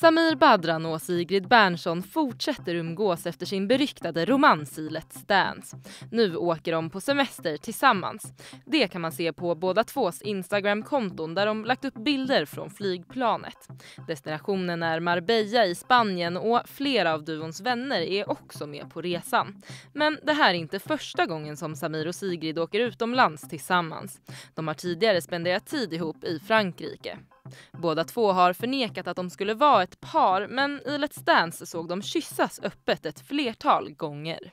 Samir Badran och Sigrid Bernson fortsätter umgås efter sin beryktade romans i Let's Dance. Nu åker de på semester tillsammans. Det kan man se på båda tvås Instagram-konton där de lagt upp bilder från flygplanet. Destinationen är Marbella i Spanien och flera av duons vänner är också med på resan. Men det här är inte första gången som Samir och Sigrid åker utomlands tillsammans. De har tidigare spenderat tid ihop i Frankrike. Båda två har förnekat att de skulle vara ett par men i Let's Dance såg de kyssas öppet ett flertal gånger.